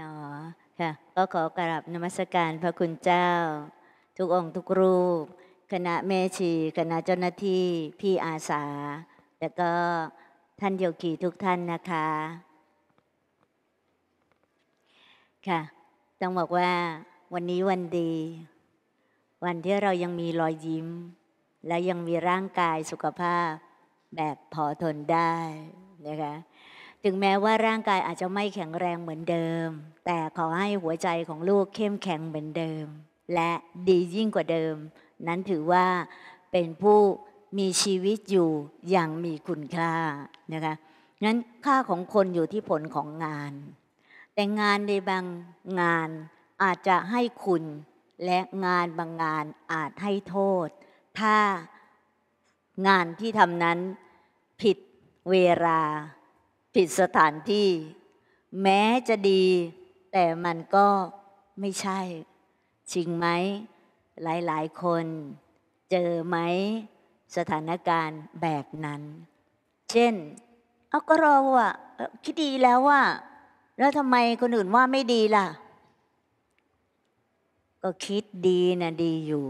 นอค่ะก็ขอกราบนมัสการพระคุณเจ้า ทุกองค์ ทุกรูป คณะเมชีคณะเจ้าหน้าที่พี่อาสา แล้วก็ท่านโยกีทุกท่านนะคะ ค่ะ ต้องบอกว่าวันนี้วันดี วันที่เรายังมีรอยยิ้ม และยังมีร่างกายสุขภาพแบบพอทนได้นะคะถึงแม้ว่าร่างกายอาจจะไม่แข็งแรงเหมือนเดิม แต่ขอให้หัวใจของลูกเข้มแข็งเหมือนเดิม และดียิ่งกว่าเดิม นั้นถือว่าเป็นผู้มีชีวิตอยู่อย่างมีคุณค่านะคะนั้นค่าของคนอยู่ที่ผลของงาน แต่งานในบางงานอาจจะให้คุณและงานบางงานอาจให้โทษ ถ้างานที่ทำนั้น ผิดเวลาผิดสถานที่แม้จะดี แต่มันก็ไม่ใช่ จริงไหม หลาย ๆ คนเจอไหมสถานการณ์แบบนั้น เช่นเอาก็รอว่ะ คิดดีแล้วว่า แล้วทำไมคนอื่นว่าไม่ดีล่ะ ก็คิดดีนะดีอยู่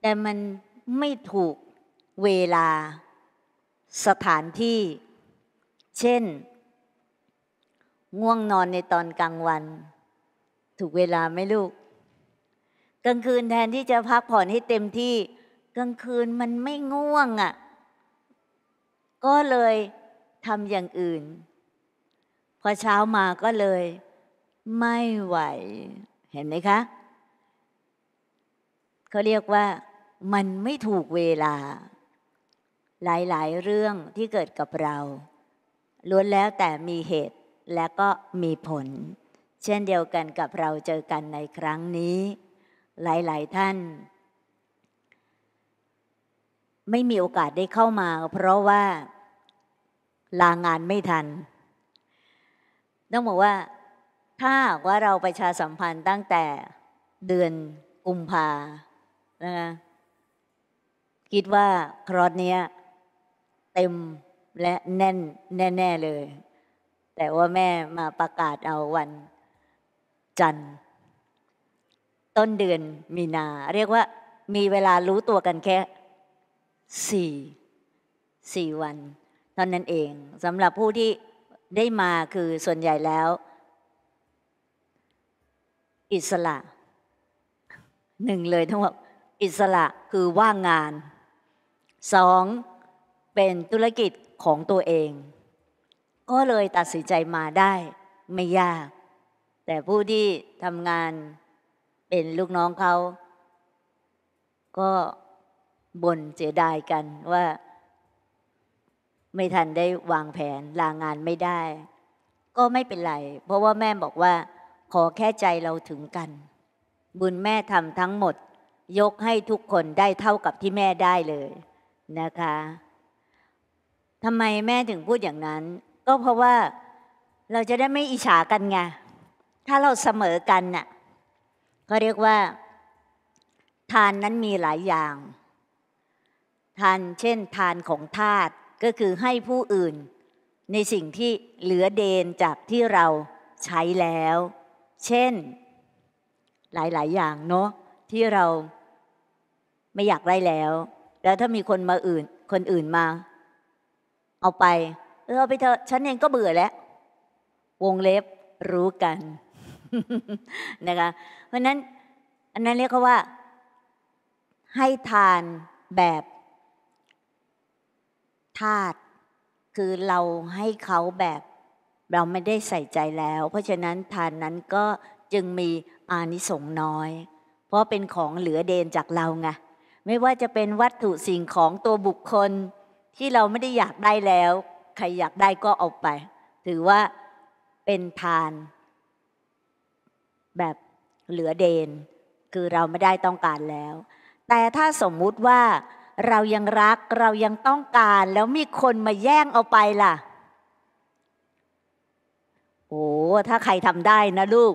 แต่มันไม่ถูกเวลาสถานที่เช่น ง่วงนอนในตอนกลางวัน ถูกเวลาไหมลูก กลางคืนแทนที่จะพักผ่อนให้เต็มที่กลางคืนมันไม่ง่วงอะ่ะ ก็เลยทำอย่างอื่น พอเช้ามาก็เลยไม่ไหว เห็นไหมคะ เขาเรียกว่ามันไม่ถูกเวลา หลายๆเรื่องที่เกิดกับเราล้วนแล้วแต่มีเหตุและก็มีผล เช่นเดียวกันกับเราเจอกันในครั้งนี้ หลาย ๆ ท่าน ไม่มีโอกาสได้เข้ามาเพราะว่า ลางานไม่ทัน ต้องบอกว่า ถ้าว่าเราประชาสัมพันธ์ตั้งแต่เดือนกุมภานะคะคิดว่าครอดเนี้ยเต็มและแน่นแน่ๆเลย แต่ว่าแม่มาประกาศเอาวัน จันทร์ต้นเดือนมีนา เรียกว่า มีเวลารู้ตัวกันแค่สี่ สี่วันเท่านั้นเองสำหรับผู้ที่ได้มาคือส่วนใหญ่แล้ว อิสระ หนึ่งเลยทั้งหมดอิสระคือว่างงาน สองเป็นธุรกิจของตัวเอง ก็เลยตัดสินใจมาได้ไม่ยาก แต่ผู้ที่ทำงานเป็นลูกน้องเขา ก็บ่นเสียดายกันว่า ไม่ทันได้วางแผนลางานไม่ได้ ก็ไม่เป็นไรเพราะว่าแม่บอกว่า ขอแค่ใจเราถึงกัน บุญแม่ทำทั้งหมดยกให้ทุกคนได้เท่ากับที่แม่ได้เลยนะคะทำไมแม่ถึงพูดอย่างนั้น ก็เพราะว่าเราจะได้ไม่อิจฉากันไงถ้าเราเสมอกันน่ะก็เรียกว่า ทานนั้นมีหลายอย่าง ทานเช่น ทานของทาตก็คือให้ผู้อื่น ในสิ่งที่เหลือเดนจากที่เราใช้แล้ว เช่น หลายๆ อย่างเนาะที่เราไม่อยากได้แล้วแล้วถ้ามีคนมาอื่นคนอื่นมาเอาไป เออไปเถอะฉันเองก็เบื่อแล้ว วงเล็บรู้กัน นะคะเพราะนั้น อันนั้นเรียกว่า ให้ทานแบบธาตุคือเราให้เขาแบบ เราไม่ได้ใส่ใจแล้ว เพราะฉะนั้นทานนั้นก็จึงมีอานิสงส์น้อย เพราะเป็นของเหลือเดนจากเราไงไม่ว่าจะเป็นวัตถุสิ่งของตัวบุคคลที่เราไม่ได้อยากได้แล้ว ใคร อยากได้ก็เอาไป ถือว่าเป็นทานแบบเหลือเดน คือเราไม่ได้ต้องการแล้ว แต่ถ้าสมมุติว่า เรายังรักเรายังต้องการ แล้วมีคนมาแย่งเอาไปล่ะโอ้ถ้าใครทำได้ นะลูก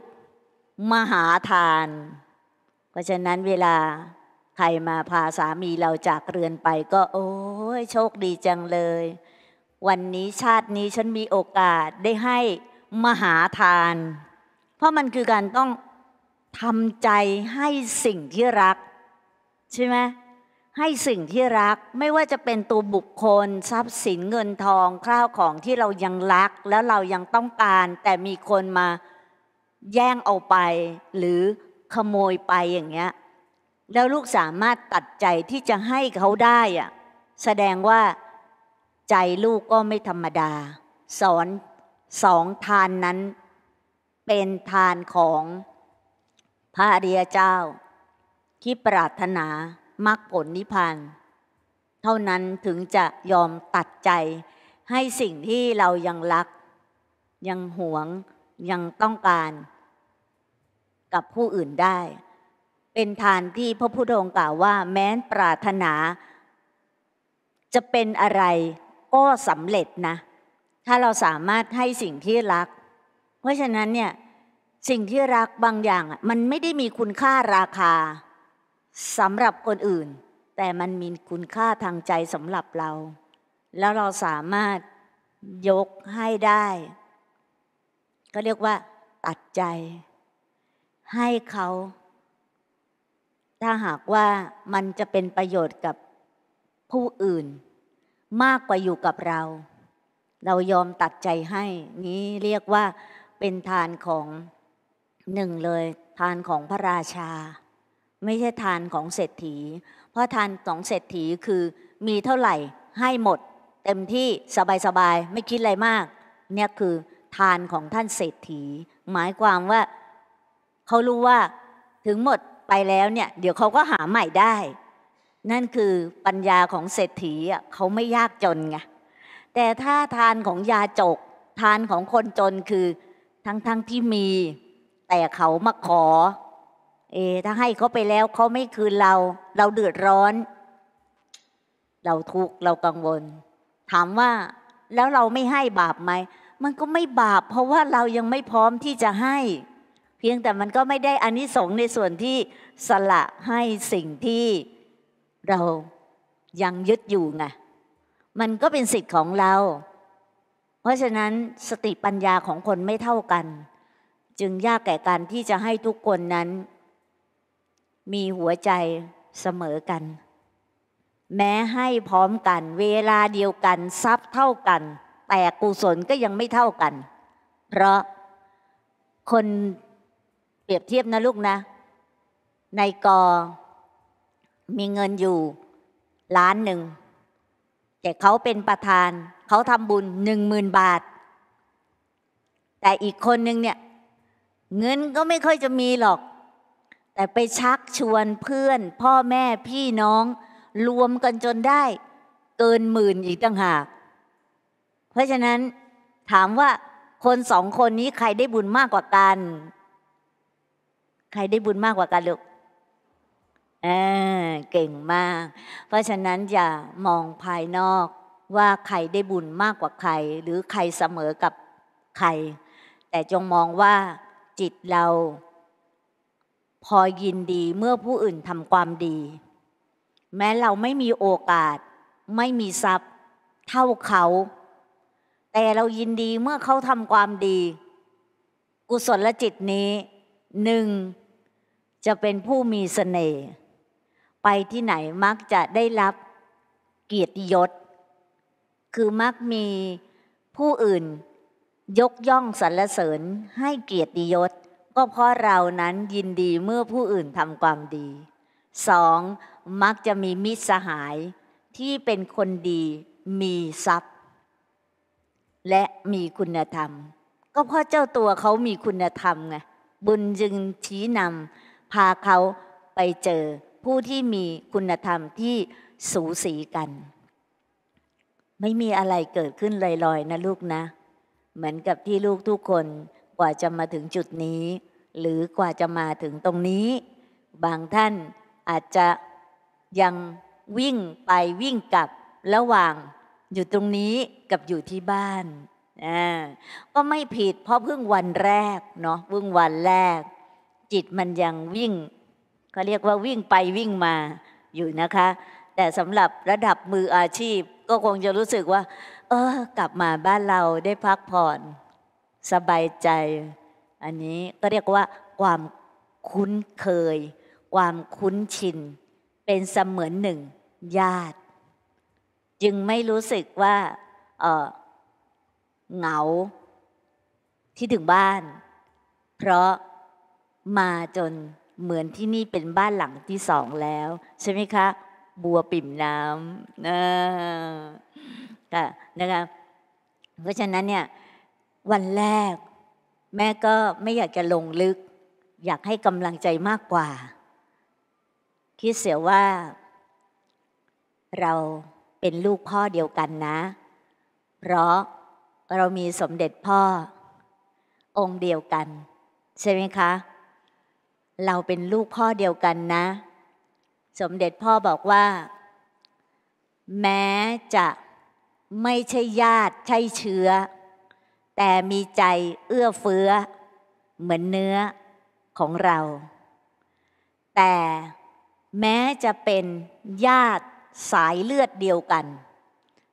มหาทาน เพราะฉะนั้นเวลาใครมาพาสามีเราจากเรือนไปก็ โอ้ยโชคดีจังเลย วันนี้ชาตินี้ฉันมีโอกาสได้ให้มหาทาน เพราะมันคือการต้องทำใจให้สิ่งที่รัก ใช่ไหมให้สิ่งที่รักไม่ว่าจะเป็นตัวบุคคลทรัพย์สินเงินทองข้าวของที่เรายังรัก แล้วเรายังต้องการ แต่มีคนมาแย่งเอาไป หรือขโมยไปอย่างเงี้ยแล้วลูกสามารถตัดใจที่จะให้เขาได้อะแสดงว่าใจลูกก็ไม่ธรรมดา สอนสองทานนั้นเป็นทานของพระเดียเจ้า ที่ปรารถนามรรคผลนิพพานเท่านั้นถึงจะยอมตัดใจให้สิ่งที่เรายังรัก ยังหวงยังต้องการกับผู้อื่นได้เป็นทานที่พระพุทธองค์กล่าวว่าแม้นปรารถนา จะเป็นอะไรก็สำเร็จนะ ถ้าเราสามารถให้สิ่งที่รัก เพราะฉะนั้นเนี่ยสิ่งที่รักบางอย่างมันไม่ได้มีคุณค่าราคาสำหรับคนอื่น แต่มันมีคุณค่าทางใจสำหรับเรา แล้วเราสามารถยกให้ได้ ก็เรียกว่า ตัดใจให้เขาถ้าหากว่ามันจะเป็นประโยชน์กับผู้อื่น มากกว่าอยู่กับเรา เรายอมตัดใจให้นี้เรียกว่า เป็นทานของหนึ่งเลย ทานของพระราชา ไม่ใช่ทานของเศรษฐี เพราะทานของเศรษฐีคือมีเท่าไหร่ให้หมด เต็มที่สบายๆไม่คิดอะไรมาก เนี่ยคือทานของท่านเศรษฐี หมายความว่าเขารู้ว่าถึงหมดไปแล้วเนี่ยเดี๋ยวเขาก็หาใหม่ได้ นั่นคือปัญญาของเศรษฐีเขาไม่ยากจนไง แต่ถ้าทานของยาจก ทานของคนจนคือ ทั้ง ๆทที่มี แต่เขามาขอ เอถ้าให้เขาไปแล้วเขาไม่คืนเรา เราเดือดร้อน เราทุกข์เรากังวล ถามว่า แล้วเราไม่ให้บาปไหมมันก็ไม่บาปเพราะว่าเรายังไม่พร้อมที่จะให้เพียงแต่มันก็ไม่ได้อานิสงส์ในส่วนที่สละให้สิ่งที่เรายังยึดอยู่ไง มันก็เป็นสิทธิ์ของเรา เพราะฉะนั้นสติปัญญาของคนไม่เท่ากัน จึงยากแก่การที่จะให้ทุกคนนั้น มีหัวใจเสมอกัน แม้ให้พร้อมกันเวลาเดียวกันทรัพย์เท่ากัน แต่กุศลก็ยังไม่เท่ากัน เพราะคนเปรียบเทียบนะลูกนะ ในกอมีเงินอยู่ล้านหนึ่ง แต่เขาเป็นประธานเขาทำบุญหนึ่งมืนบาท แต่อีกคนนึงเนี่ย เงินก็ไม่ค่อยจะมีหรอก แต่ไปชักชวนเพื่อนพ่อแม่พี่น้อง รวมกันจนได้เกินหมื่นอีกต่างหาก เพราะฉะนั้นถามว่าคนสองคนนี้ใครได้บุญมากกว่ากันใครได้บุญมากกว่ากันลูกเก่งมาก เพราะฉะนั้นอย่ามองภายนอกว่าใครได้บุญมากกว่าใครหรือใครเสมอ กับใคร แต่จงมองว่า จิตเรา พอยินดีเมื่อผู้อื่นทำความดี แม้เราไม่มีโอกาส ไม่มีทรัพย์เท่าเขา แต่เรายินดีเมื่อเขาทำความดี กุศลจิตนี้หนึ่งจะเป็นผู้มีสเสน่ห์ไปที่ไหนมักจะได้รับเกียรติยศ คือมักมีผู้อื่น ยกย่องสรรเสริญให้เกียรติยศ ก็เพราะเรานั้นยินดีเมื่อผู้อื่นทำความดีสอง มักจะมีมิตรสหายที่เป็นคนดีมีทรัพย์ และมีคุณธรรม ก็เพราะเจ้าตัวเขามีคุณธรรมไงบุญจึงชี้นำ พาเขาไปเจอผู้ที่มีคุณธรรมที่สูสีกัน ไม่มีอะไรเกิดขึ้นลอยๆนะลูกนะ เหมือนกับที่ลูกทุกคนกว่าจะมาถึงจุดนี้ หรือกว่าจะมาถึงตรงนี้ บางท่านอาจจะยังวิ่งไปวิ่งกลับระหว่างอยู่ตรงนี้กับอยู่ที่บ้านก็ไม่ผิดเพราะเพิ่งวันแรกเนาะเพิ่งวันแรก จิตมันยังวิ่งเขาเรียกว่าวิ่งไปวิ่งมาอยู่นะคะ แต่สำหรับระดับมืออาชีพก็คงจะรู้สึกว่า เออ กลับมาบ้านเราได้พักผ่อน สบายใจ อันนี้ก็เรียกว่า ความคุ้นเคย ความคุ้นชิน เป็นเสมือนหนึ่งญาติ จึงไม่รู้สึกว่าเออเหงาที่ถึงบ้าน เพราะมาจนเหมือนที่นี่เป็นบ้านหลังที่สองแล้ว ใช่ไหมคะ บัวปิ่มน้ำนะค่ะนะคะเพราะฉะนั้นเนี่ย วันแรก แม่ก็ไม่อยากจะลงลึก อยากให้กำลังใจมากกว่า คิดเสียว่า เราเป็นลูกพ่อเดียวกันนะ เพราะเรามีสมเด็จพ่อองค์เดียวกัน ใช่ไหมคะ เราเป็นลูกพ่อเดียวกันนะ สมเด็จพ่อบอกว่า แม้จะไม่ใช่ญาติใช่เชื้อ แต่มีใจเอื้อเฟื้อ เหมือนเนื้อของเรา แต่แม้จะเป็นญาติสายเลือดเดียวกัน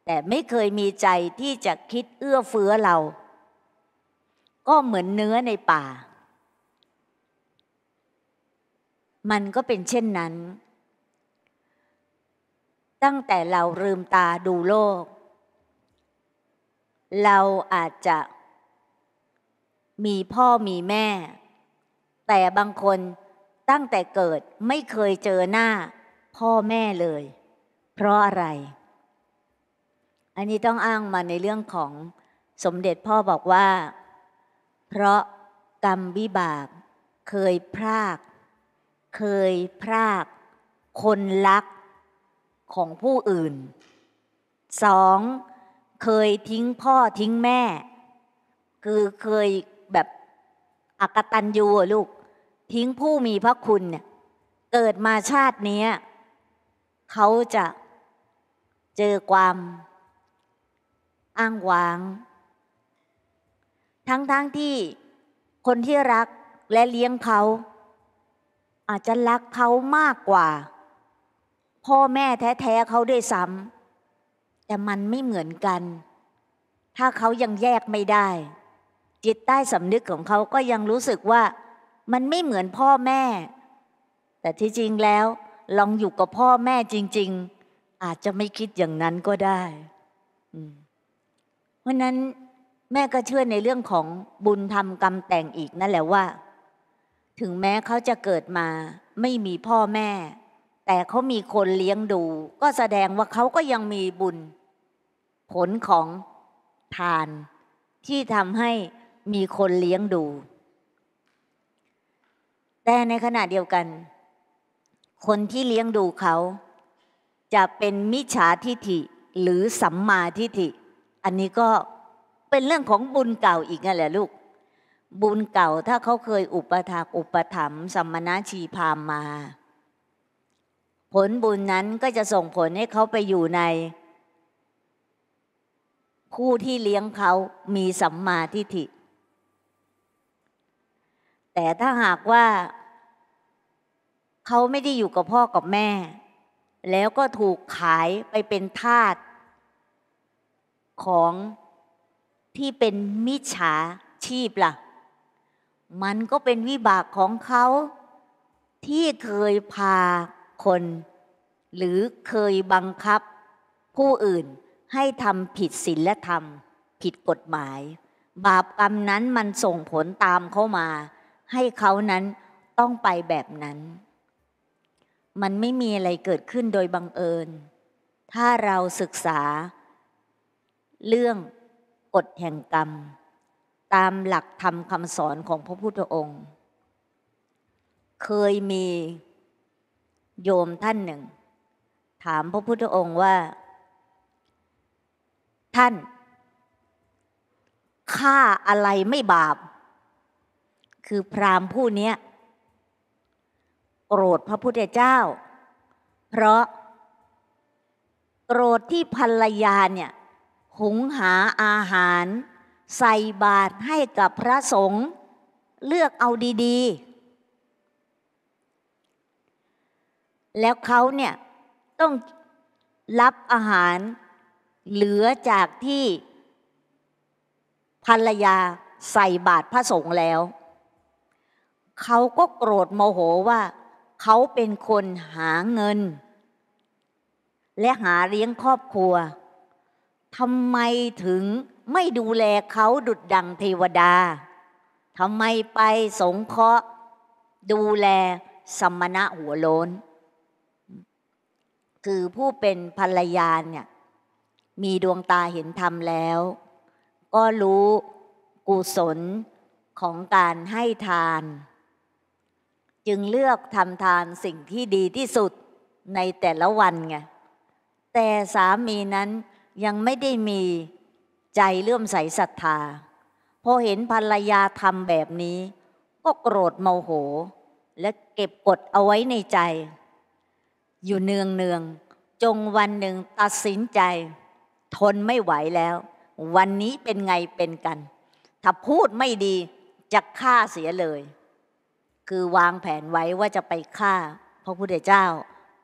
แต่ไม่เคยมีใจที่จะคิดเอื้อเฟื้อเรา ก็เหมือนเนื้อในป่า มันก็เป็นเช่นนั้น ตั้งแต่เราลืมตาดูโลก เราอาจจะ มีพ่อมีแม่ แต่บางคนตั้งแต่เกิดไม่เคยเจอหน้า พ่อแม่เลย เพราะอะไรอันนี้ต้องอ้างมาในเรื่องของสมเด็จพ่อบอกว่า เพราะกรรมวิบากเคยพราก เคยพราก คนรักของผู้อื่นสอง เคยทิ้งพ่อทิ้งแม่ คือเคยแบบอักตันยูลูก ทิ้งผู้มีพระคุณเนี่ยเกิดมาชาตินี้เขาจะเจอความอ้างว้าง ทั้งๆทที่ คนที่รักและเลี้ยงเขา อาจจะรักเขามากกว่า พ่อแม่แท้ๆเขาด้วยซ้ำแต่มันไม่เหมือนกัน ถ้าเขายังแยกไม่ได้ จิตใต้สำนึกของเขาก็ยังรู้สึกว่ามันไม่เหมือนพ่อแม่ แต่ที่จริงแล้วลองอยู่กับพ่อแม่จริง ๆ อาจจะไม่คิดอย่างนั้นก็ได้ อืมเพราะนั้นแม่ก็เชื่อในเรื่องของบุญธรรมกรรมแต่งอีกนั่นแหละว่า ถึงแม้เขาจะเกิดมาไม่มีพ่อแม่ แต่เขามีคนเลี้ยงดู ก็แสดงว่าเขาก็ยังมีบุญ ผลของทานที่ทำให้มีคนเลี้ยงดู แต่ในขณะเดียวกัน คนที่เลี้ยงดูเขาจะเป็นมิจฉาทิฐิหรือสัมมาทิฐิอันนี้ก็เป็นเรื่องของบุญเก่าอีกนั่นแหละลูก บุญเก่าถ้าเขาเคยอุปถากอุปถัมภ์สัมมนาชีพามมา ผลบุญนั้นก็จะส่งผลให้เขาไปอยู่ในผู้ที่เลี้ยงเขามีสัมมาทิฏฐิ แต่ถ้าหากว่า เขาไม่ได้อยู่กับพ่อกับแม่ แล้วก็ถูกขายไปเป็นทาสของที่เป็นมิจฉาชีพละ่ะ มันก็เป็นวิบากของเขา ที่เคยพาคน หรือเคยบังคับผู้อื่นให้ทำผิดศีลธรรมผิดกฎหมาย บาปกรรมนั้นมันส่งผลตามเข้ามา ให้เขานั้นต้องไปแบบนั้น มันไม่มีอะไรเกิดขึ้นโดยบังเอิญ ถ้าเราศึกษาเรื่องกฎแห่งกรรม ตามหลักธรรมคำสอนของพระพุทธองค์ เคยมีโยมท่านหนึ่ง ถามพระพุทธองค์ว่า ท่านฆ่าอะไรไม่บาป คือพรามผู้นี้โกรธพระพุทธเจ้า เพราะโกรธที่ภรรยาเนี่ยหุงหาอาหารใส่บาตรให้กับพระสงฆ์เลือกเอาดีๆ แล้วเขาเนี่ยต้องรับอาหาร เหลือจากที่ ภรรยาใส่บาตรพระสงฆ์แล้ว เขาก็โกรธโมโหว่า เขาเป็นคนหาเงิน และหาเลี้ยงครอบครัวทำไมถึงไม่ดูแลเขาดุดดังเทวดา ทำไมไปสงเคราะห์ดูแลสมณะหัวโลนคือผู้เป็นภรรยาเนี่ยมีดวงตาเห็นธรรมแล้ว ก็รู้กุศลของการให้ทาน จึงเลือกทำทานสิ่งที่ดีที่สุดในแต่ละวันไงแต่สามีนั้นยังไม่ได้มีใจเลื่อมใสศรัทธาพอเห็นภรรยาทำแบบนี้ ก็โกรธโมโห และเก็บกดเอาไว้ในใจ อยู่เนืองเนืองจงวันหนึ่งตัดสินใจ ทนไม่ไหวแล้ว วันนี้เป็นไงเป็นกัน ถ้าพูดไม่ดีจะฆ่าเสียเลย คือวางแผนไว้ว่าจะไปฆ่า พระพุทธเจ้า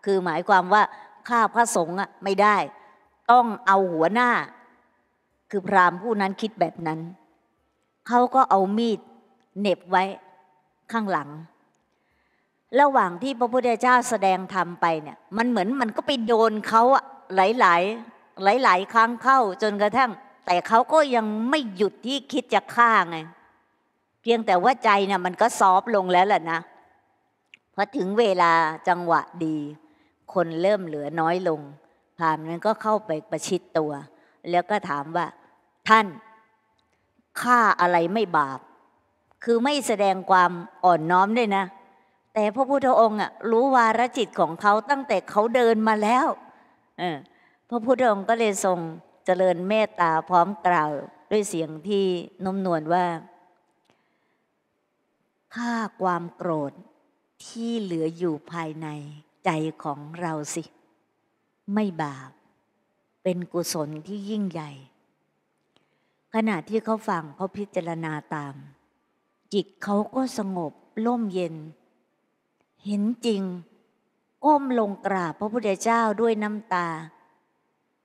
คือหมายความว่าฆ่าพระสงฆ์ไม่ได้ต้องเอาหัวหน้า คือพราหมณ์ผู้นั้นคิดแบบนั้น เขาก็เอามีดเน็บไว้ข้างหลัง ระหว่างที่พระพุทธเจ้าแสดงธรรมไปเนี่ย มันเหมือนมันก็ไปโดนเขาอะหลายหลายหลายหลายครั้งเข้าจนกระทั่ง แต่เขาก็ยังไม่หยุดที่คิดจะฆ่าไง เพียงแต่ว่าใจเนี่ยมันก็ซอฟลงแล้วแหละนะพอถึงเวลาจังหวะดี คนเริ่มเหลือน้อยลงพรามนั้นก็เข้าไปประชิดตัว แล้วก็ถามว่า ท่านฆ่าอะไรไม่บาป คือไม่แสดงความอ่อนน้อมด้วยนะ แต่พระพุทธองค์รู้วาระจิตของเขาตั้งแต่เขาเดินมาแล้วพระพุทธองค์ก็เลยทรงเจริญเมตตาพร้อมกล่าว ด้วยเสียงที่นุ่มนวลว่าฆ่าความโกรธที่เหลืออยู่ภายในใจของเราสิไม่บาปเป็นกุศลที่ยิ่งใหญ่ ขณะที่เขาฟังเขาพิจารณาตาม จิตเขาก็สงบล่มเย็น เห็นจริงก้มลงกราบพระพุทธเจ้าด้วยน้ำตา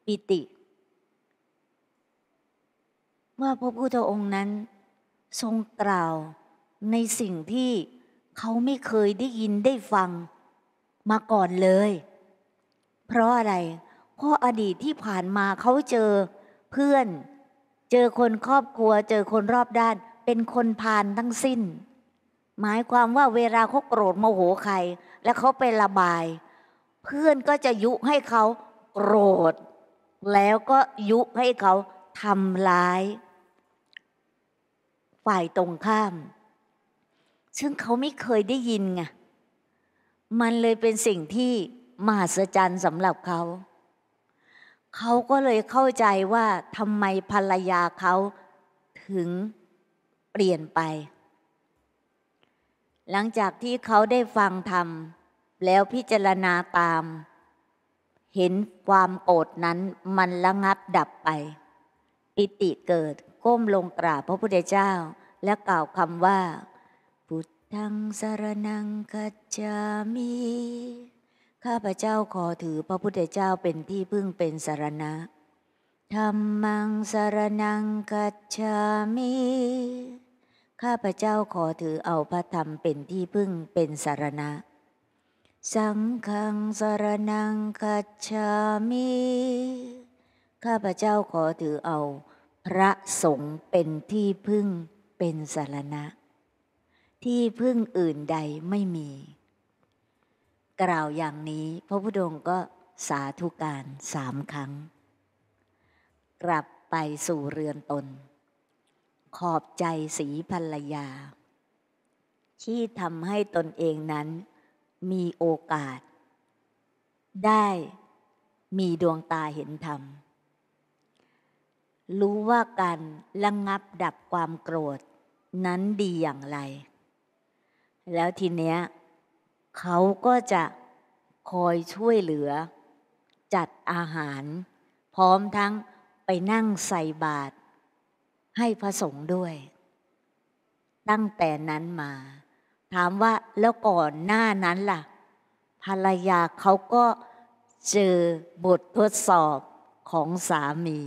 ปิติ เมื่อพระพุทธองค์นั้น ทรงกล่าวในสิ่งที่เขาไม่เคยได้ยินได้ฟังมาก่อนเลยเพราะอะไร เพราะอดีตที่ผ่านมาเขาเจอ เพื่อน เจอคนครอบครัว เจอคนรอบด้านเป็นคนพานทั้งสิ้น หมายความว่าเวลาเขาโกรธโมโหใคร แล้วเขาไประบาย เพื่อนก็จะยุให้เขาโกรธแล้วก็ยุให้เขาทำร้าย ฝ่ายตรงข้าม ซึ่งเขาไม่เคยได้ยินไง มันเลยเป็นสิ่งที่มหัศจรรย์สำหรับเขา เขาก็เลยเข้าใจว่าทำไมภรรยาเขาถึงเปลี่ยนไป หลังจากที่เขาได้ฟังธรรม แล้วพิจารณาตาม เห็นความโกรธนั้นมันระงับดับไป ปิติเกิดก้มลงกราบพระพุทธเจ้า และกล่าวคำว่า พุทธังสารนังคัจจามีข้าพเจ้าขอถือพระพุทธเจ้าเป็นที่พึ่งเป็นสารณะธรรมังสารนังกัจฉามิข้าพเจ้าขอถือเอาพระธรรมเป็นที่พึ่งเป็นสารณะ สังฆังสารนังกัจฉามิ ข้าพเจ้าขอถือเอาพระสงฆ์เป็นที่พึ่งเป็นสารณะ ที่พึ่งอื่นใดไม่มีกล่าวอย่างนี้พระพุทธองค์ก็สาธุการสามครั้ง กลับไปสู่เรือนตน ขอบใจสีภรรยา ที่ทำให้ตนเองนั้นมีโอกาส ได้มีดวงตาเห็นธรรม รู้ว่าการระงงับดับความโกรธนั้นดีอย่างไร แล้วทีเนี้ยเขาก็จะคอยช่วยเหลือ จัดอาหาร พร้อมทั้งไปนั่งใส่บาตรให้พระสงฆ์ด้วย ตั้งแต่นั้นมา ถามว่าแล้วก่อนหน้านั้นล่ะ ภรรยาเขาก็เจอบททดสอบของสามี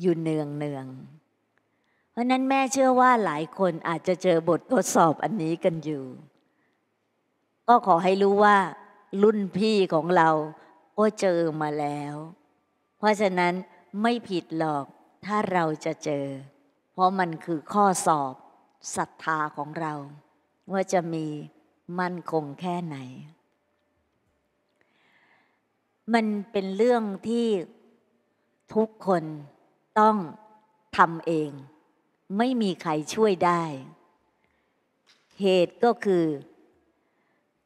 อยู่เนืองเนืองเพราะนั้นแม่เชื่อว่าหลายคนอาจจะเจอบททดสอบอันนี้กันอยู่ก็ขอให้รู้ว่ารุ่นพี่ของเรา ก็เจอมาแล้ว เพราะฉะนั้นไม่ผิดหรอกถ้าเราจะเจอ เพราะมันคือข้อสอบศรัทธาของเรา ว่าจะมีมั่นคงแค่ไหน มันเป็นเรื่องที่ทุกคนต้องทำเอง ไม่มีใครช่วยได้ เหตุก็คือ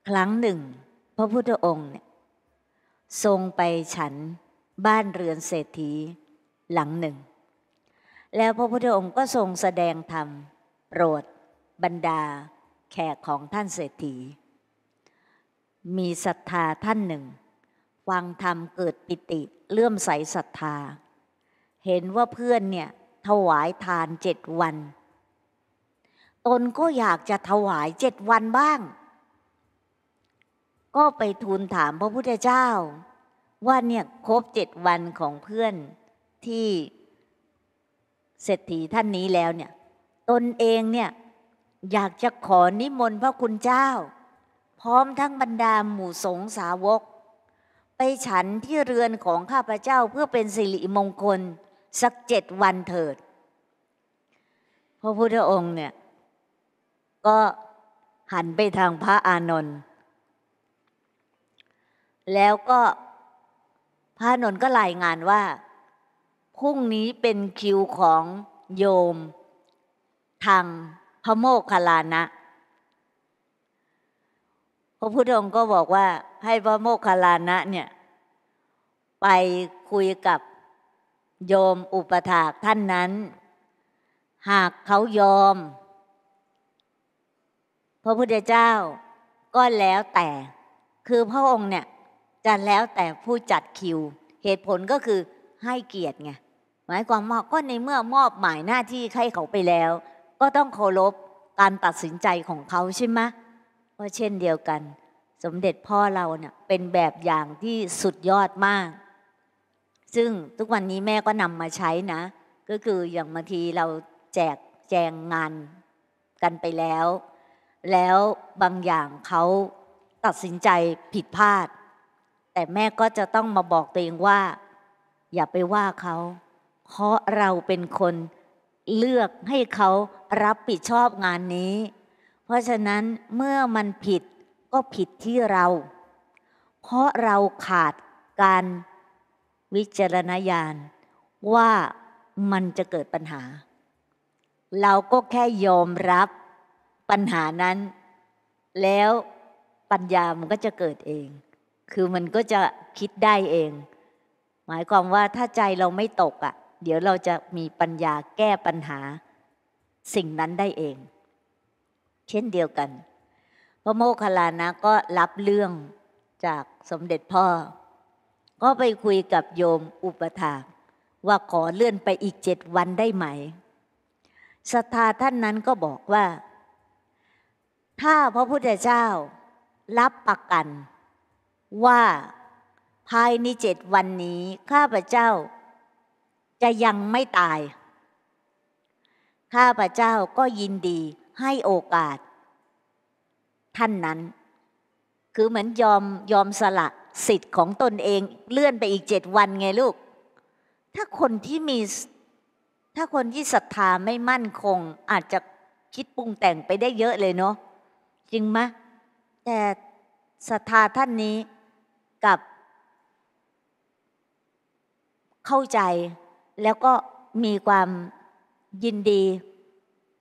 ครั้งหนึ่ง พระพุทธองค์เนี่ยทรงไปฉันบ้านเรือนเศรษฐีหลังหนึ่ง แล้วพระพุทธองค์ก็ทรงแสดงธรรมโปรด บรรดา แขกของท่านเศรษฐี มีศรัทธาท่านหนึ่งฟังธรรมเกิดปิติเลื่อมใสศรัทธา เห็นว่าเพื่อนเนี่ยถวายทานเจ็ดวัน ตนก็อยากจะถวายเจ็ดวันบ้างก็ไปทูลถามพระพุทธเจ้า ว่าเนี่ยครบเจ็ดวันของเพื่อนที่เศรษฐีท่านนี้แล้วเนี่ยตนเองเนี่ยอยากจะขอนิมนต์พระคุณเจ้า พร้อมทั้งบรรดาหมู่สงสาวก ไปฉันที่เรือนของข้าพเจ้าเพื่อเป็นสิริมงคลสักเจ็ดวันเถิด พระพุทธองค์เนี่ย ก็หันไปทางพระอานนท์แล้วก็พระนนท์ก็รายงานว่าพรุ่งนี้เป็นคิวของโยมทางพระโมกขลานะ พระพุทธองค์ก็บอกว่าให้พระโมกขลานะเนี่ยไปคุยกับโยมอุปถากท่านนั้น หากเขายอม พระพุทธเจ้าก็แล้วแต่คือพระองค์เนี่ยจะแล้วแต่ผู้จัดคิว เหตุผลก็คือให้เกียรติไง หมายความว่าก็ในเมื่อมอบหมายหน้าที่ให้เขาไปแล้ว ก็ต้องเคารพการตัดสินใจของเขาใช่ไหมก็เช่นเดียวกัน สมเด็จพ่อเราเนี่ยเป็นแบบอย่างที่สุดยอดมาก ซึ่งทุกวันนี้แม่ก็นำมาใช้นะ ก็คืออย่างบางทีเราแจกแจงงานกันไปแล้ว แล้วบางอย่างเขาตัดสินใจผิดพลาดแต่แม่ก็จะต้องมาบอกตัวเองว่า อย่าไปว่าเขาเพราะเราเป็นคนเลือกให้เขารับผิดชอบงานนี้ เพราะฉะนั้นเมื่อมันผิดก็ผิดที่เรา เพราะเราขาดการวิจารณญาณว่ามันจะเกิดปัญหา เราก็แค่ยอมรับปัญหานั้น แล้วปัญญามันก็จะเกิดเองคือมันก็จะคิดได้เอง หมายความว่าถ้าใจเราไม่ตกอะ่ะ เดี๋ยวเราจะมีปัญญาแก้ปัญหา สิ่งนั้นได้เอง เช่นเดียวกัน พระโมคคัลลานะก็รับเรื่องจากสมเด็จพ่อ ก็ไปคุยกับโยมอุปถาว่าขอเลื่อนไปอีกเจ็ดวันได้ไหมศรัทธาท่านนั้นก็บอกว่า ถ้าพระพุทธเจ้า รับประกันว่าภายในเจ็ดวันนี้ ข้าพเจ้าจะยังไม่ตาย ข้าพเจ้าก็ยินดีให้โอกาส ท่านนั้น คือเหมือนยอมยอมสละ สิทธิ์ของตนเองเลื่อนไปอีกเจ็ดวันไงลูก ถ้าคนที่มี ถ้าคนที่ศรัทธาไม่มั่นคงอาจจะคิดปรุงแต่งไปได้เยอะเลยเนาะ จริงไหมแต่ศรัทธาท่านนี้กับเข้าใจแล้วก็มีความยินดี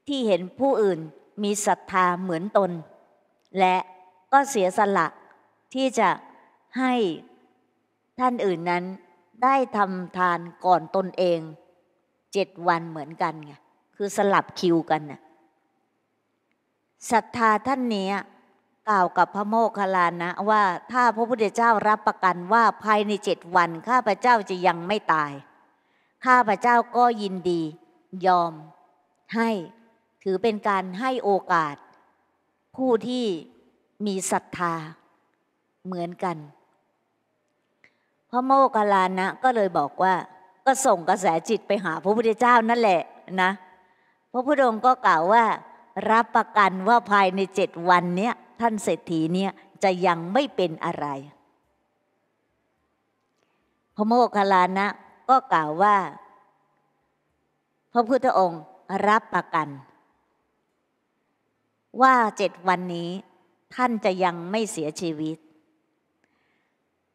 ที่เห็นผู้อื่นมีศรัทธาเหมือนตน และก็เสียสละที่จะให้ท่านอื่นนั้นได้ทำทานก่อนตนเอง เจ็ดวันเหมือนกันไงคือสลับคิวกันน่ะศรัทธาท่านนี้กล่าวกับพระโมคคัลลานะว่า ถ้าพระพุทธเจ้ารับประกันว่าภายในเจ็ดวัน ข้าพเจ้าจะยังไม่ตาย ข้าพเจ้าก็ยินดียอมให้ถือเป็นการให้โอกาส ผู้ที่มีศรัทธาเหมือนกัน พระโมคคัลลานะ ก็เลยบอกว่า ก็ส่งกระแสจิตไปหาพระพุทธเจ้านั่นแหละนะ พระพุทธองค์ก็กล่าวว่า รับประกันว่าภายในเจ็ดวันเนี้ยท่านเศรษฐีเนี่ยจะยังไม่เป็นอะไร พระโมคคัลลานะ ก็กล่าวว่า พระพุทธองค์รับประกัน ว่าเจ็ดวันนี้ท่านจะยังไม่เสียชีวิต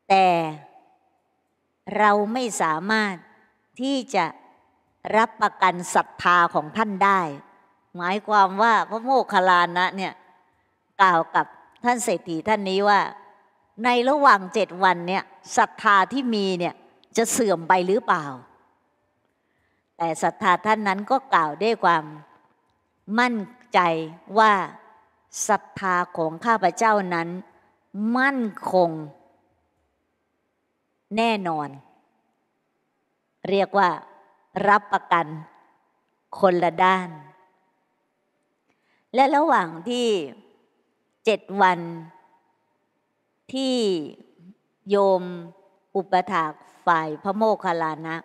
แต่เราไม่สามารถที่จะรับประกันศรัทธาของท่านได้ หมายความว่าพระโมคคัลลานะเนี่ยกล่าวกับท่านเศรษฐีท่านนี้ว่า ในระหว่างเจ็ดวันเนี่ยศรัทธาที่มีเนี่ยจะเสื่อมไปหรือเปล่า แต่ศรัทธาท่านนั้นก็กล่าวด้วยความมั่นใจว่าศรัทธาของข้าพเจ้านั้น มั่นคง แน่นอน เรียกว่ารับประกันคนละด้าน และระหว่างที่เจ็ดวันที่โยมอุปถากฝ่ายพระโมคคัลลานะ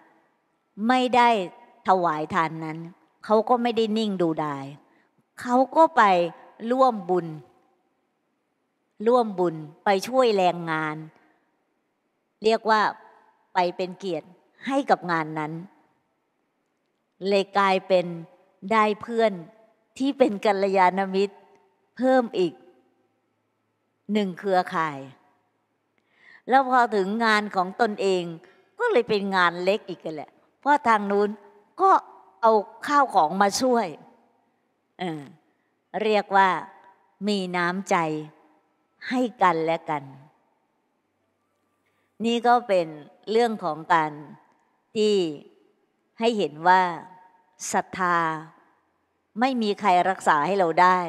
ไม่ได้ถวายทานนั้น เขาก็ไม่ได้นิ่งดูดายเขาก็ไปร่วมบุญ ร่วมบุญไปช่วยแรงงาน เรียกว่าไปเป็นเกียรติให้กับงานนั้น เลยกลายเป็นได้เพื่อนที่เป็นกัลยาณมิตรเพิ่มอีกหนึ่งเครือข่าย แล้วพอถึงงานของตนเองก็เลยเป็นงานเล็กอีกกันแหละ เพราะทางนู้นก็เอาข้าวของมาช่วยเเรียกว่ามีน้ำใจให้กันและกัน นี่ก็เป็นเรื่องของการที่ให้เห็นว่าศรัทธา ไม่มีใครรักษาให้เราได้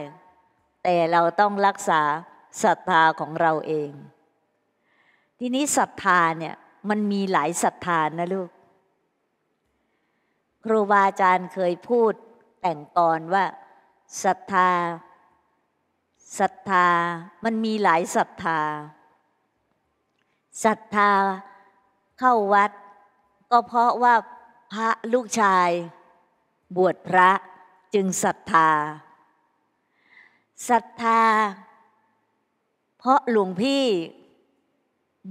แต่เราต้องรักษาศรัทธาของเราเอง ทีนี้ศรัทธาเนี่ย มันมีหลายศรัทธานะลูก ครูบาอาจารย์เคยพูดแต่งตอนว่าศรัทธาศรัทธามันมีหลายศรัทธาศรัทธาเข้าวัด ก็เพราะว่าพระลูกชาย บวชพระจึงศรัทธาศรัทธาเพราะหลวงพี่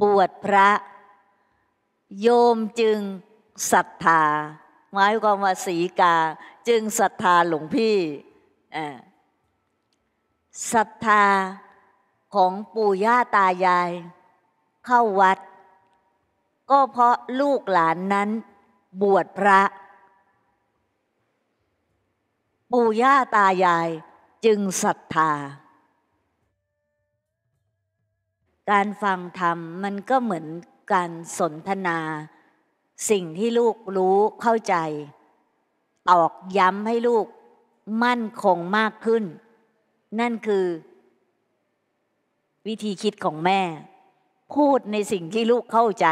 บวชพระ โยมจึงศรัทธาหมายความว่าสีกาจึงศรัทธาหลวงพี่ศรัทธาของปู่ย่าตายาย เข้าวัด ก็เพราะลูกหลานนั้น บวชพระ ปู่ย่าตายายจึงศรัทธาการฟังธรรมมันก็เหมือนการสนทนา สิ่งที่ลูกรู้เข้าใจตอกย้ำให้ลูกมั่นคงมากขึ้น นั่นคือ วิธีคิดของแม่ พูดในสิ่งที่ลูกเข้าใจ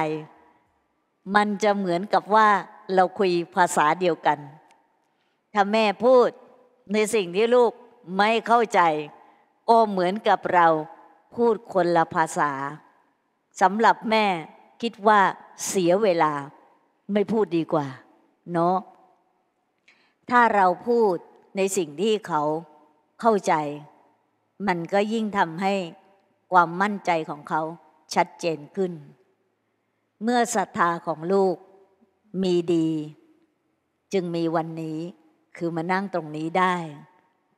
มันจะเหมือนกับว่าเราคุยภาษาเดียวกัน ถ้าแม่พูดในสิ่งที่ลูกไม่เข้าใจ โอเหมือนกับเราพูดคนละภาษาสำหรับแม่คิดว่าเสียเวลาไม่พูดดีกว่า เนาะถ้าเราพูดในสิ่งที่เขาเข้าใจ มันก็ยิ่งทำให้ความมั่นใจของเขาชัดเจนขึ้น เมื่อศรัทธาของลูกมีดี จึงมีวันนี้คือมานั่งตรงนี้ได้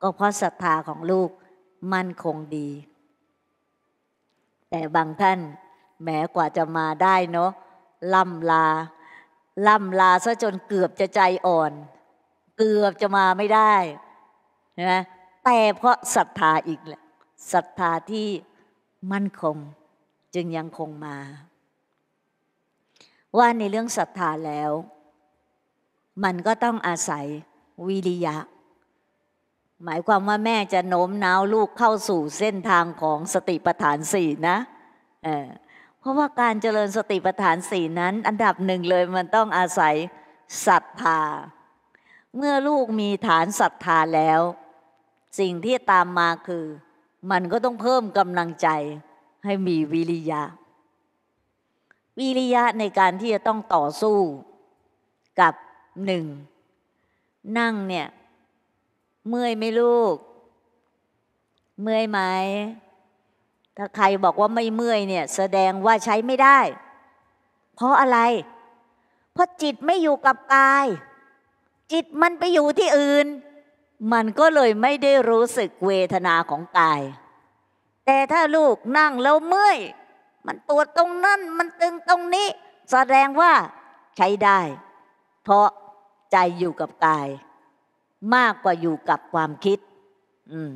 ก็เพราะศรัทธาของลูกมั่นคงดีแต่บางท่าน แม้กว่าจะมาได้เนาะล่ำลาล่ำลาซะจนเกือบจะใจอ่อน เกือบจะมาไม่ได้นะแต่เพราะศรัทธาอีกแหละศรัทธาที่มั่นคงจึงยังคงมา ว่าในเรื่องศรัทธาแล้ว มันก็ต้องอาศัยวิริยะหมายความว่าแม่จะโน้มน้าวลูกเข้าสู่เส้นทางของสติปัฏฐานสี่นะเออเพราะว่าการเจริญสติปัฏฐานสี่นั้น อันดับหนึ่งเลยมันต้องอาศัยศรัทธา เมื่อลูกมีฐานศรัทธาแล้ว สิ่งที่ตามมาคือ มันก็ต้องเพิ่มกำลังใจให้มีวิริยะ วิริยะในการที่จะต้องต่อสู้ กับหนึ่ง นั่งเนี่ยเมื่อยไหมลูก เมื่อยไหม ถ้าใครบอกว่าไม่เมื่อยเนี่ย แสดงว่าใช้ไม่ได้ เพราะอะไร เพราะจิตไม่อยู่กับกาย จิตมันไปอยู่ที่อื่น มันก็เลยไม่ได้รู้สึกเวทนาของกาย แต่ถ้าลูกนั่งแล้วเมื่อย มันปวดตรงนั่น มันตึงตรงนี้ แสดงว่าใช้ได้ เพราะใจอยู่กับกายมากกว่าอยู่กับความคิด อืม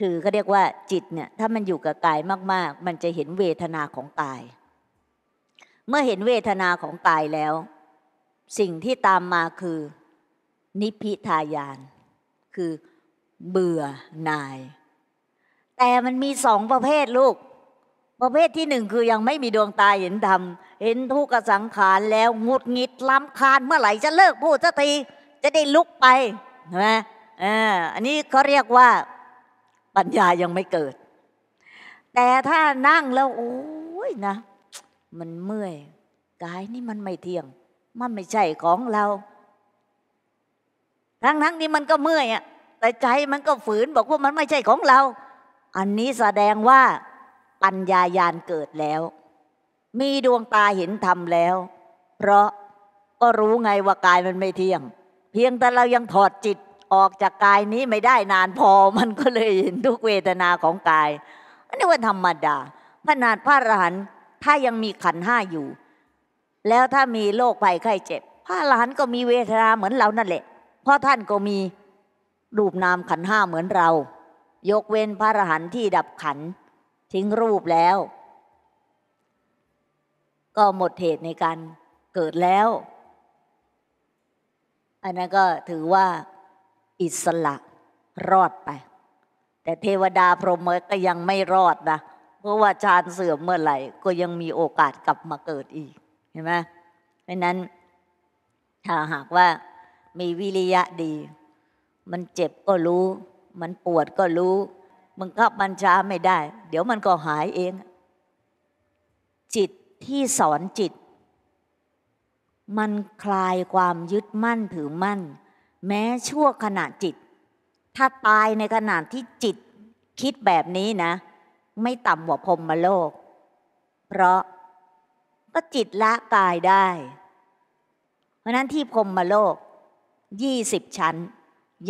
คือเขาเรียกว่า จิตเนี่ยถ้ามันอยู่กับกายมาก ๆ มันจะเห็นเวทนาของกาย เมื่อเห็นเวทนาของกายแล้ว สิ่งที่ตามมาคือ นิพิทายาน คือเบื่อหน่าย แต่มันมีสองประเภทลูก ประเภทที่หนึ่งคือยังไม่มีดวงตา เห็นธรรม เห็นทุกขสังขารแล้วงุดงิดล้ำคาญเมื่อไหร่จะเลิกพูดสักทีจะได้ลุกไปใช่ไหมอันนี้เขาเรียกว่า ปัญญายังไม่เกิด แต่ถ้านั่งแล้วโอ้ยนะ มันเมื่อย กายนี่มันไม่เที่ยง มันไม่ใช่ของเรา ทั้งทั้งนี้มันก็เมื่อยอะแต่ใจมันก็ฝืนบอกว่ามันไม่ใช่ของเรา อันนี้แสดงว่าปัญญายานเกิดแล้ว มีดวงตาเห็นธรรมแล้ว เพราะก็รู้ไงว่ากายมันไม่เที่ยงเพียงแต่เรายังถอดจิตออกจากกายนี้ไม่ได้นานพอมันก็เลยเห็นทุกเวทนาของกาย อันนี้ว่าธรรมดาขนาดพระอรหันต์ถ้ายังมีขันห้าอยู่ แล้วถ้ามีโรคภัยไข้เจ็บ พระอรหันต์ก็มีเวทนาเหมือนเรานั่นแหละเพราะท่านก็มีรูปนามขันห้าเหมือนเรายกเว้นพระอรหันต์ที่ดับขันทิ้งรูปแล้วก็หมดเหตุในการเกิดแล้วอันนั้นก็ถือว่าอิสระรอดไป แต่เทวดาพรหมก็ยังไม่รอดนะ เพราะว่าฌานเสื่อมเมื่อไหร่ ก็ยังมีโอกาสกลับมาเกิดอีกเห็นไหมดังนั้น ถ้าหากว่ามีวิริยะดี มันเจ็บก็รู้ มันปวดก็รู้ มันขับบัญชาไม่ได้ เดี๋ยวมันก็หายเอง จิตที่สอนจิตมันคลายความยึดมั่นถือมั่น แม้ชั่วขณะจิต ถ้าตายในขณะที่จิตคิดแบบนี้นะ ไม่ต่ำกว่าพรมมโลก เพราะ ก็จิตละกายได้ เพราะนั้นที่พรมมโลกยี่สิบชั้น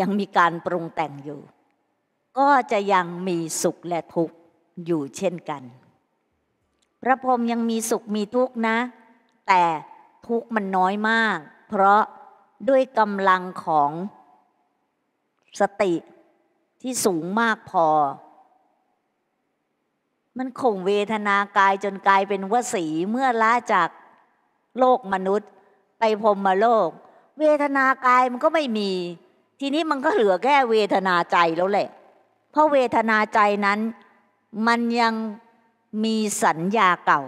ยังมีการปรุงแต่งอยู่ ก็จะยังมีสุขและทุกข์ อยู่เช่นกัน พระพรหมยังมีสุขมีทุกข์นะ แต่ทุกข์มันน้อยมาก เพราะด้วยกำลังของสติที่สูงมากพอ มันข่มเวทนากายจนกลายเป็นวสี เมื่อล้าจากโลกมนุษย์ ไปพรมมาโลก เวทนากายมันก็ไม่มี ทีนี้มันก็เหลือแค่เวทนาใจแล้วแหละ เพราะเวทนาใจนั้นมันยังมีสัญญาเก่า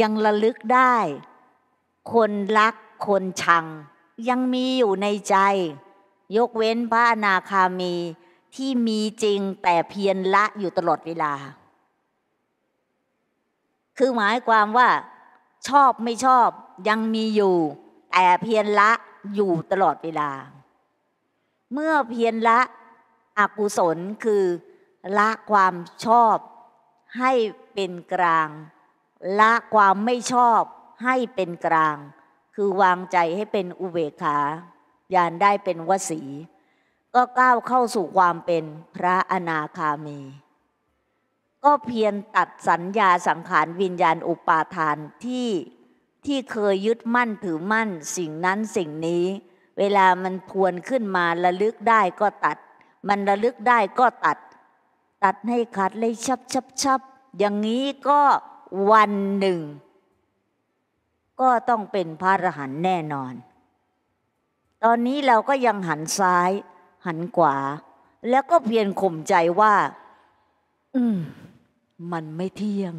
ยังระลึกได้คนรักคนชัง ยังมีอยู่ในใจ ยกเว้นพระอนาคามีที่มีจริงแต่เพียรละอยู่ตลอดเวลา คือหมายความว่า ชอบไม่ชอบยังมีอยู่ แต่เพียรละอยู่ตลอดเวลา เมื่อเพียรละอกุศลคือ ละความชอบให้เป็นกลาง ละความไม่ชอบให้เป็นกลางคือวางใจให้เป็นอุเบกขา ญาณได้เป็นวสี ก็ก้าวเข้าสู่ความเป็นพระอนาคามีก็เพียรตัดสัญญาสังขารวิญญาณอุปาทานที่ที่เคยยึดมั่นถือมั่นสิ่งนั้นสิ่งนี้ เวลามันพวนขึ้นมาระลึกได้ก็ตัด มันระลึกได้ก็ตัด ตัดให้ขาดเลยชับชับชับอย่างนี้ก็วันหนึ่งก็ต้องเป็นพระอรหันต์แน่นอน ตอนนี้เราก็ยังหันซ้ายหันขวาแล้วก็เพียรข่มใจว่า อืมมันไม่เที่ยง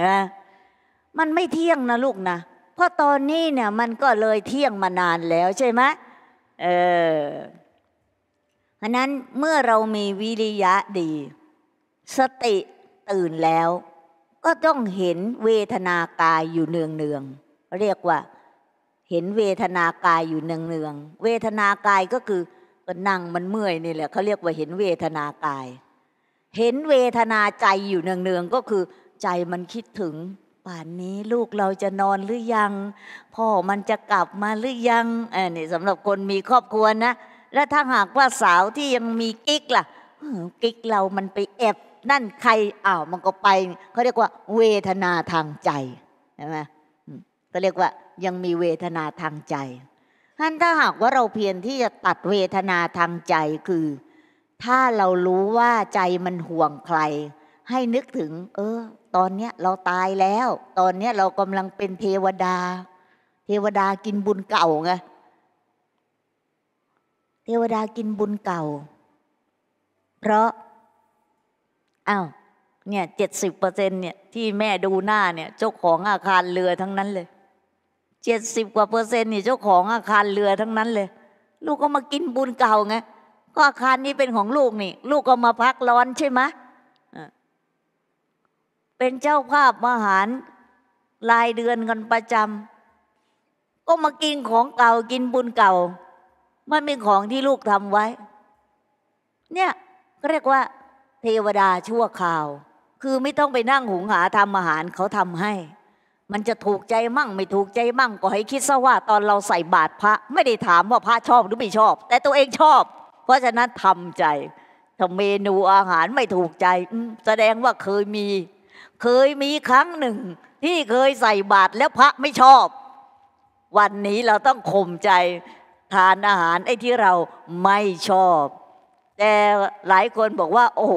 นะมันไม่เที่ยงนะลูกนะ เพราะตอนนี้เนี่ยมันก็เลยเที่ยงมานานแล้วใช่ไหมเออพราะนั้นเมื่อเรามีวิริยะดี สติตื่นแล้ว ก็ต้องเห็นเวทนากายอยู่เนืองเนืองเรียกว่า เห็นเวทนากายอยู่เนืองเนือง เวทนากายก็คือ ก็นั่งมันเมื่อยนี่แหละเขาเรียกว่าเห็นเวทนากาย เห็นเวทนาใจอยู่เนืองเนืองก็คือใจมันคิดถึงป่านนี้ลูกเราจะนอนหรือยัง พ่อมันจะกลับมาหรือยังอันนี้สำหรับคนมีครอบครัวนะ และถ้าหากว่าสาวที่ยังมีกิ๊กล่ะกิ๊กเรามันไปแอบ นั่นใครอ้าวมันก็ไปเขาเรียกว่า เวทนาทางใจใช่ไหมก็เรียกว่ายังมีเวทนาทางใจท่านถ้าหากว่าเราเพียรที่จะตัดเวทนาทางใจคือ ถ้าเรารู้ว่าใจมันห่วงใคร ให้นึกถึง เออ ตอนเนี้ยเราตายแล้ว ตอนเนี้ยเรากำลังเป็นเทวดา เทวดากินบุญเก่าไงเทวดากินบุญเก่า เพราะอา้าวเนี่ยเจ็ดสิบเปอร์เซ็นเนี่ยที่แม่ดูหน้าเนี่ยเจ้าของอาคารเรือทั้งนั้นเลยเจ็ดสิบกว่า เปอร์เซ็นต์นี่เจ้าของอาคารเรือทั้งนั้นเลย ลูกก็มากินบุญเก่าไงก็อาคารนี้เป็นของลูกนี่ลูกก็มาพักร้อนใช่ไหมเป็นเจ้าภาพมหารรายเดือนกันประจำก็มากินของเก่ากินบุญเก่ามันเป็นของที่ลูกทำไว้ เนี่ยก็เรียกว่า เทวดาชั่วข่าว คือไม่ต้องไปนั่งหุงหาทำอาหารเขาทำให้มันจะถูกใจมั่งไม่ถูกใจมั่งก็ให้คิดซะว่า ตอนเราใส่บาตรพระ ไม่ได้ถามว่าพระชอบหรือไม่ชอบ แต่ตัวเองชอบ เพราะฉะนั้นทำใจถ้าเมนูอาหารไม่ถูกใจ แสดงว่าเคยมี เคยมีครั้งหนึ่ง ที่เคยใส่บาตรแล้วพระไม่ชอบ วันนี้เราต้องข่มใจ ทานอาหารไอ้ที่เราไม่ชอบ แต่หลายคนบอกว่า โอ้โห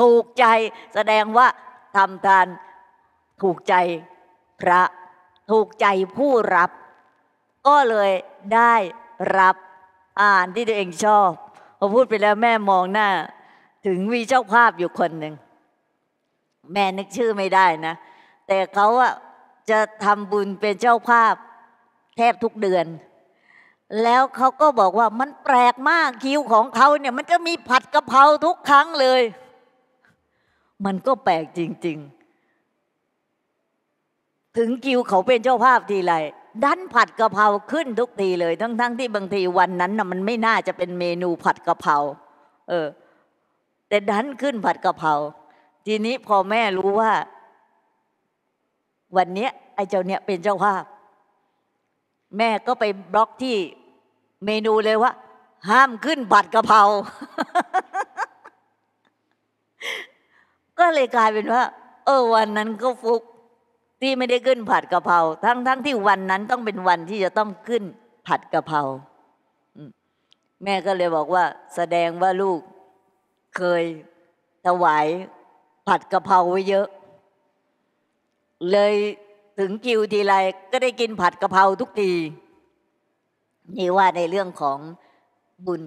ถูกใจ แสดงว่าทำทานถูกใจพระถูกใจผู้รับ ก็เลยได้รับอ่านที่ตัวเองชอบพอพูดไปแล้วแม่มองหน้าถึงมีเจ้าภาพอยู่คนหนึ่ง แม่นึกชื่อไม่ได้นะ แต่เขาอะจะทำบุญเป็นเจ้าภาพแทบทุกเดือน แล้วเขาก็บอกว่ามันแปลกมากคิวของเขาเนี่ย มันจะมีผัดกะเพราทุกครั้งเลย มันก็แปลกจริง ๆถึงคิวเขาเป็นเจ้าภาพทีไรดันผัดกะเพราขึ้นทุกทีเลย ทั้งๆทที่บางทีวันนั้นนะมันไม่น่าจะเป็นเมนูผัดกะเพราเออ แต่ดันขึ้นผัดกะเพราทีนี้พอแม่รู้ว่า วันเนี้ย ไอ้เจ้าเนี้ยเป็นเจ้าภาพแม่ก็ไปบล็อกที่เมนูเลยว่าห้ามขึ้นผัดกะเพราก็เลยกลายเป็นว่า เออ วันนั้นก็ฟุกที่ไม่ได้ขึ้นผัดกะเพราทั้งทั้งที่วันนั้นต้องเป็นวันที่จะต้องขึ้นผัดกะเพราแม่ก็เลยบอกว่า แสดงว่าลูกเคยถวายผัดกะเพราไว้เยอะ เลยถึงคิวทีไรก็ได้กินผัดกะเพราทุกทีนี่ว่าในเรื่องของบุญ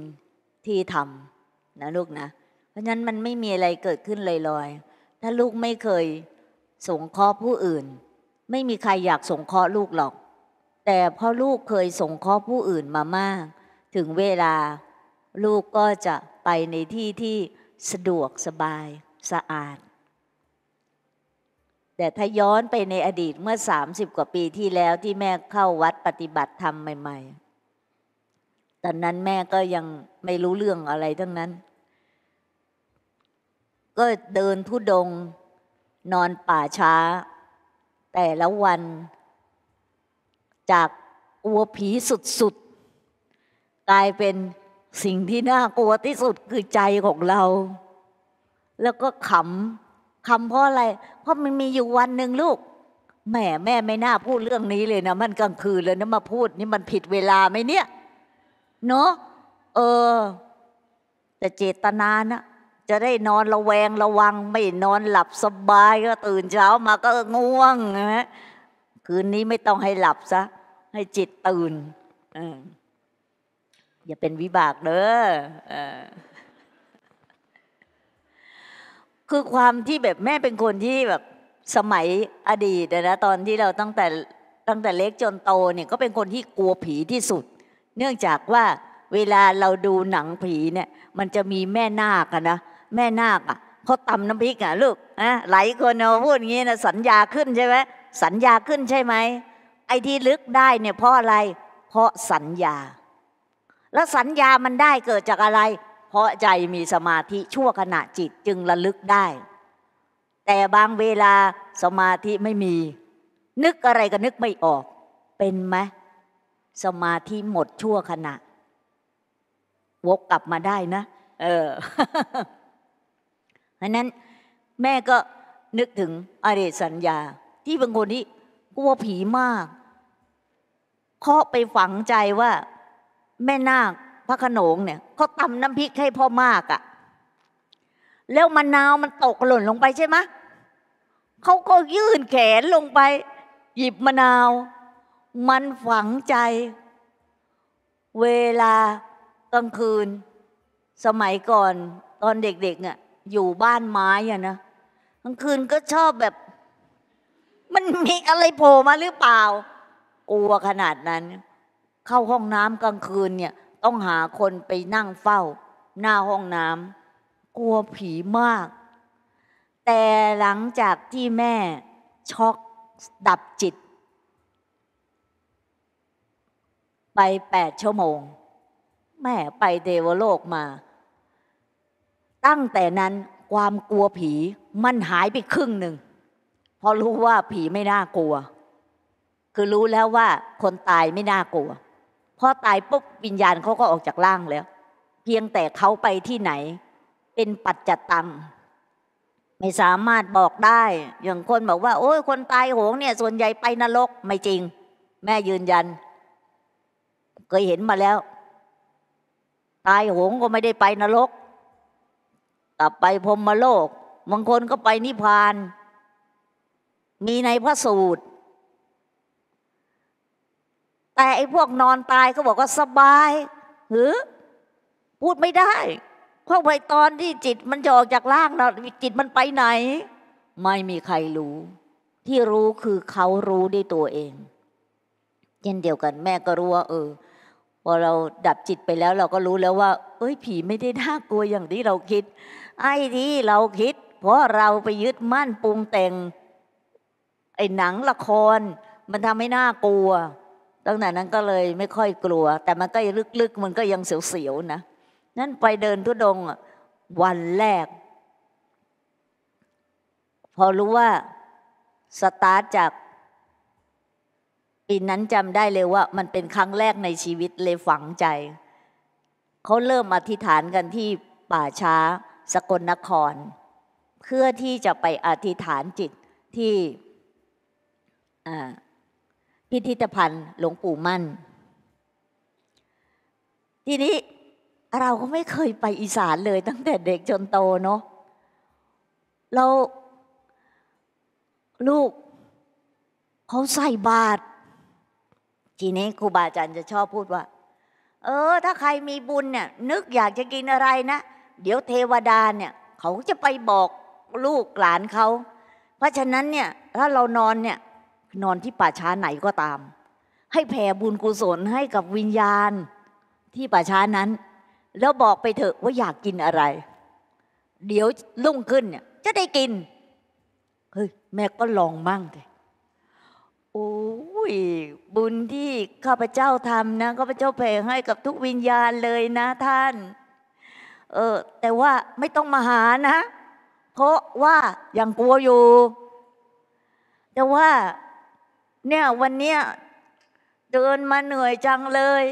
ที่ทำนะลูกนะเพราะฉะนั้นมันไม่มีอะไรเกิดขึ้นลอยๆถ้าลูกไม่เคยสงเคราะห์ผู้อื่นไม่มีใครอยากสงเคราะห์ลูกหรอก แต่พ่อลูกเคยสงเคราะห์ผู้อื่นมามาก ถึงเวลาลูกก็จะไปในที่ที่สะดวกสบายสะอาด แต่ถ้าย้อนไปในอดีตเมื่อ 30 กว่าปีที่แล้วที่แม่เข้าวัดปฏิบัติธรรมใหม่ๆ ตอนนั้นแม่ก็ยังไม่รู้เรื่องอะไรทั้งนั้น ก็เดินทุดงนอนป่าช้าแต่ละวัน จากอัวผีสุด ๆ กลายเป็นสิ่งที่น่ากลัวที่สุดคือใจของเรา แล้วก็ขำขำเพราะอะไร เพราะมันมีอยู่วันหนึ่งลูก แม่แม่ไม่น่าพูดเรื่องนี้เลยนะ มันกลางคืนเลยนะ มาพูดนี่มันผิดเวลาไหมเนี่ย เนาะเออ แต่เจตนานะจะได้นอนระแวง ระวัง ไม่นอนหลับสบายก็ตื่นเช้ามาก็ง่วงนะคืนนี้ไม่ต้องให้หลับซะให้จิตตื่นอย่าเป็นวิบากเด้อคือความที่แบบแม่เป็นคนที่แบบสมัยอดีตนะตอนที่เราตั้งแต่ตั้งแต่เล็กจนโตเนี่ยก็เป็นคนที่กลัวผีที่สุด เนื่องจากว่า เวลาเราดูหนังผีเนี่ย มันจะมีแม่นาคนะแม่นาคอ่ะเขาตำน้ำพริกอ่ะลูกนะหลายคนเอาพูดอย่างนี้นะสัญญาขึ้นใช่ไหมสัญญาขึ้นใช่ไหม ไอ้ที่ลึกได้ เนี่ย เพราะอะไร เพราะสัญญา แล้วสัญญามันได้เกิดจากอะไร เพราะใจมีสมาธิชั่วขณะ จิตจึงระลึกได้ แต่บางเวลาสมาธิไม่มี นึกอะไรก็นึกไม่ออก เป็นไหมสมาธิหมดชั่วขณะ วกกลับมาได้นะ เออเพราะนั้นแม่ก็นึกถึงอเดสัญญา ที่บางคนที่กลัวผีมากเคาะไปฝังใจว่า แม่นาคพระขนงเนี่ย เขาตำน้ำพริกให้พ่อมากอะ่ะ แล้วมะนาวมันตกหล่นลงไปใช่ไหมเขาก็ยื่นแขนลงไป หยิบมะนาว มันฝังใจเวลากลางคืน สมัยก่อนตอนเด็กๆอะ่ะอยู่บ้านไม้อะนะกลางคืนก็ชอบแบบ มันมีอะไรโผล่มาหรือเปล่ากลัวขนาดนั้น เข้าห้องน้ำกลางคืนเนี่ยต้องหาคนไปนั่งเฝ้า หน้าห้องน้ำกลัวผีมาก แต่หลังจากที่แม่ช็อกดับจิต ไปแปดชั่วโมง แม่ไปเดวโลกมาตั้งแต่นั้นความกลัวผีมันหายไปครึ่งหนึ่งเพราะรู้ว่าผีไม่น่ากลัว คือรู้แล้วว่าคนตายไม่น่ากลัวพอตายปุ๊บวิญญาณเขาก็ออกจากร่างแล้ว เพียงแต่เขาไปที่ไหน เป็นปัจจตัง ไม่สามารถบอกได้ อย่างคนบอกว่า โอ้ยคนตายโหงเนี่ย ส่วนใหญ่ไปนรก ไม่จริง แม่ยืนยันเคยเห็นมาแล้ว ตายโหงก็ไม่ได้ไปนรกกลับไปพรมมโลกบางคนก็ไปนิพพาน มีในพระสูตร แต่ไอ้พวกนอนตายก็บอกว่าสบายหรือ พูดไม่ได้เพราะไปตอนที่จิต มันจะออกจากร่างเราจิตมันไปไหน ไม่มีใครรู้ ที่รู้คือเขารู้ด้วยตัวเองเช่นเดียวกัน แม่ก็รู้ว่าเออพอเราดับจิตไปแล้ว เราก็รู้แล้วว่า เอ้ย ผีไม่ได้น่ากลัวอย่างที่เราคิดไอ้ที่เราคิด เพราะเราไปยึดมั่นปรุงแต่ง ไอ้หนังละคร มันทำให้น่ากลัวตั้งแต่นั้นก็เลยไม่ค่อยกลัว แต่มันก็ลึกๆ มันก็ยังเสียวๆ นะนั่นไปเดินทุดงวันแรก พอรู้ว่าสตาร์ทจาก ปีนั้นจำได้เลยว่ามันเป็นครั้งแรกในชีวิตเลยฝังใจ เขาเริ่มอธิษฐานกันที่ป่าช้าสกลนคร เพื่อที่จะไปอธิษฐานจิตที่พิพิธภัณฑ์หลวงปู่มั่น ทีนี้เราก็ไม่เคยไปอีสานเลย ตั้งแต่เด็กจนโตเนาะเรา ลูก เขาใส่บาตรทีนี้ครูบาอาจารย์จะชอบพูดว่า เออ ถ้าใครมีบุญเนี่ย นึกอยากจะกินอะไรนะเดี๋ยวเทวดาเนี่ยเขาจะไปบอกลูกหลานเขา เพราะฉะนั้นเนี่ยถ้าเรานอนเนี่ยนอนที่ป่าช้าไหนก็ตาม ให้แผ่บุญกุศลให้กับวิญญาณที่ป่าช้านั้น แล้วบอกไปเถอะว่าอยากกินอะไร เดี๋ยวลุ่งขึ้นเนี่ย จะได้กิน เฮ้ย แม่ก็ลองมั่งเลโอ้ยบุญที่ข้าพเจ้าทำนะข้าพเจ้าแผ่ให้กับทุกวิญญาณเลยนะท่านเออแต่ว่าไม่ต้องมาหานะ เพราะว่ายังกลัวอยู่ แต่ว่าเนี่ยวันเนี้ยเดินมาเหนื่อยจังเลย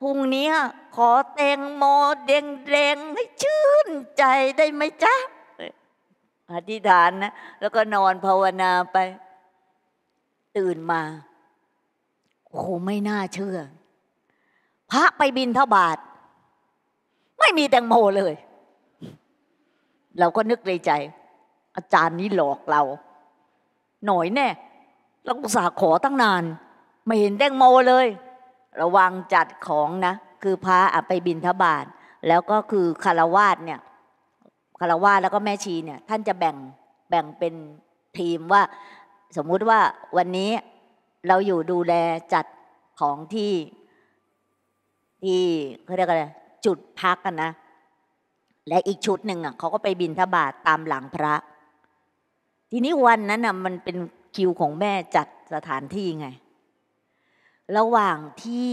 พรุ่งนี้ขอแตงโมเด้งเด้งให้ชื่นใจได้ไหมจ๊ะอธิษฐานนะ แล้วก็นอนภาวนาไป ตื่นมา โอ้ไม่น่าเชื่อ พระไปบินทบาทไม่มีแตงโมเลย เราก็นึกในใจ อาจารย์นี้หลอกเรา หน่อยแน่ เราอุตส่าห์ขอตั้งนาน ไม่เห็นแตงโมเลย ระวังจัดของนะคือพระไปบินทบาทแล้วก็คือคารวาสเนี่ยคารวาสแล้วก็แม่ชีเนี่ย ท่านจะแบ่งแบ่งเป็นทีมว่า สมมุติว่าวันนี้เราอยู่ดูแลจัดของที่ที่เขาเรียกอะไรจุดพักกันนะ และอีกชุดหนึ่ง เขาก็ไปบินทบาทตามหลังพระ ทีนี้วันนั้น่ะมันเป็นคิวของแม่จัดสถานที่ไง ระหว่างที่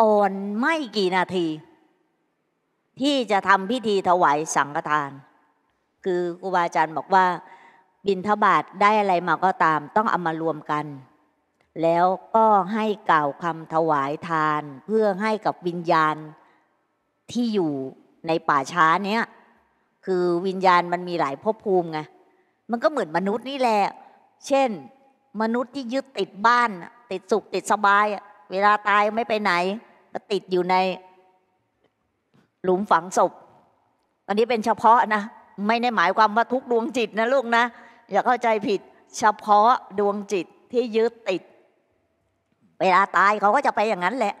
ก่อนไม่กี่นาที ที่จะทำพิธีถวายสังฆทาน คือครูบาอาจารย์บอกว่า บินทบาทได้อะไรมาก็ตาม ต้องเอามารวมกัน แล้วก็ให้กล่าวคำถวายทานเพื่อให้กับวิญญาณที่อยู่ในป่าช้าเนี้ยคือวิญญาณมันมีหลายภพภูมิไงมันก็เหมือนมนุษย์นี่แหละ เช่น มนุษย์ที่ยึดติดบ้านติดสุขติดสบายเวลาตายไม่ไปไหนก็ติดอยู่ใน หลุมฝังศพอันนี้เป็นเฉพาะนะไม่ได้หมายความว่าทุกดวงจิตนะลูกนะอย่าเข้าใจผิดเฉพาะดวงจิตที่ยึดติด เวลาตายเขาก็จะไปอย่างนั้นแหละ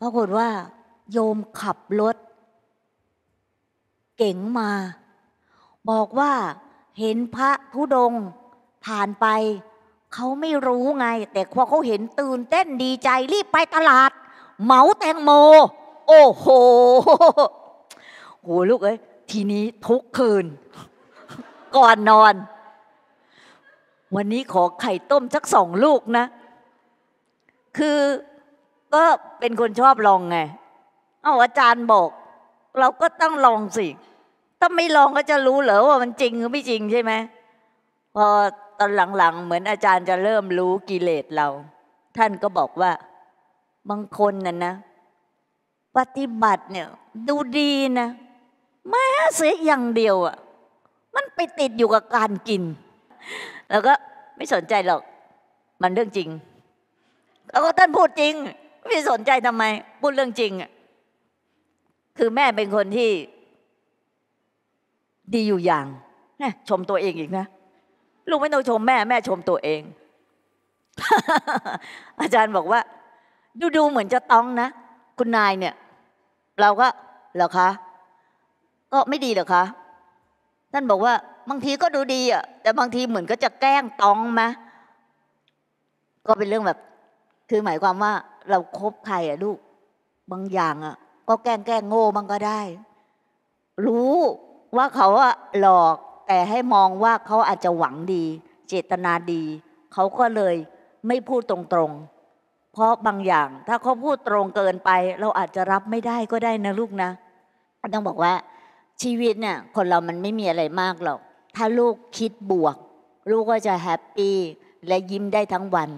ปรากฏว่า โยมขับรถ เก๋งมา บอกว่า เห็นพระธุดงผ่านไป เขาไม่รู้ไง แต่พอเขาเห็นตื่นเต้นดีใจ รีบไปตลาด เหมาแตงโม โอ้โหโหลูกเอ้ยทีนี้ทุกคืน ก่อนนอน วันนี้ขอไข่ต้มสักสองลูกนะ คือก็เป็นคนชอบลองไงเอาอาจารย์บอก เราก็ต้องลองสิ ถ้าไม่ลองก็จะรู้เหรอว่ามันจริงหรือไม่จริงใช่ไหมพอตอนหลัง ๆ เหมือนอาจารย์จะเริ่มรู้กิเลสเรา ท่านก็บอกว่าบางคนน่ะนะ ปฏิบัติเนี่ยดูดีนะแม้เสียอย่างเดียวอะ่ะมันไปติดอยู่กับการกิน แล้วก็ไม่สนใจหรอก มันเรื่องจริงแล้วก็ท่านพูดจริงไม่สนใจทำไม พูดเรื่องจริงอะคือแม่เป็นคนที่ ดีอยู่อย่างนะชมตัวเองอีกนะลูกไม่ต้องชมแม่แม่ชมตัวเอง อาจารย์บอกว่าดูดูเหมือนจะต้องนะ คุณนายเนี่ย เราก็เหรอคะก็ไม่ดีเหรอคะท่านบอกว่า บางทีก็ดูดี อ่ะแต่ บางทีเหมือนก็จะแกล้งต้องมะ ก็เป็นเรื่องแบบ คือหมายความว่าเราครบใครอะลูก บางอย่างอะก็แกล้งแกล้งโง่บางก็ได้ รู้ว่าเขาอะหลอกแต่ให้มองว่าเขาอาจจะหวังดี เจตนาดี เขาก็เลยไม่พูดตรงๆ เพราะบางอย่างถ้าเขาพูดตรงเกินไป เราอาจจะรับไม่ได้ก็ได้นะลูกนะต้องบอกว่า ชีวิตเนี่ย คนเรามันไม่มีอะไรมากหรอก ถ้าลูกคิดบวก ลูกก็จะแฮปปี้และยิ้มได้ทั้งวัน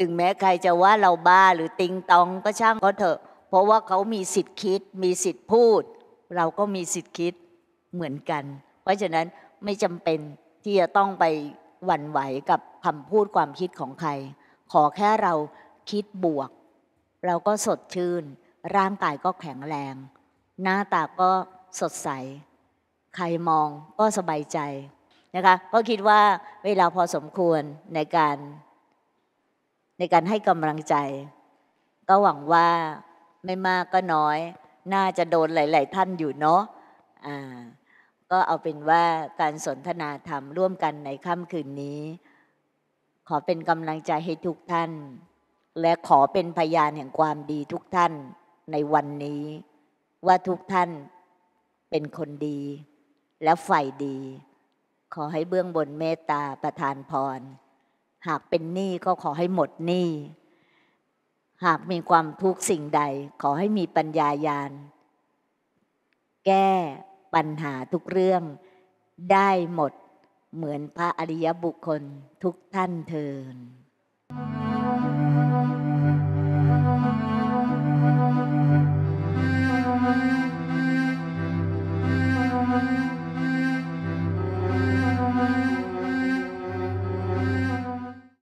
ถึงแม้ใครจะว่าเราบ้า หรือติงตองก็ช่างก็เถอะ เพราะว่าเขามีสิทธิ์คิดมีสิทธิ์พูด เราก็มีสิทธิ์คิดเหมือนกัน เพราะฉะนั้นไม่จำเป็นที่จะต้องไปหวั่นไหวกับคำพูดความคิดของใคร ขอแค่เราคิดบวก เราก็สดชื่นร่างกายก็แข็งแรง หน้าตาก็สดใสใครมองก็สบายใจนะคะก็คิดว่าเวลาพอสมควรในการในการให้กำลังใจ ก็หวังว่าไม่มากก็น้อยน่าจะโดนหลายๆท่านอยู่เนาะะก็เอาเป็นว่าการสนทนาธรรมร่วมกันในค่ำคืนนี้ ขอเป็นกำลังใจให้ทุกท่าน และขอเป็นพยานแห่งความดีทุกท่านในวันนี้ ว่าทุกท่านเป็นคนดี และฝ่ายดี ขอให้เบื้องบนเมตตาประทานพรหากเป็นหนี้ก็ขอให้หมดหนี้ หากมีความทุกข์สิ่งใดขอให้มีปัญญาญาณ แก้ปัญหาทุกเรื่องได้หมดเหมือนพระอริยบุคคลทุกท่านเทิน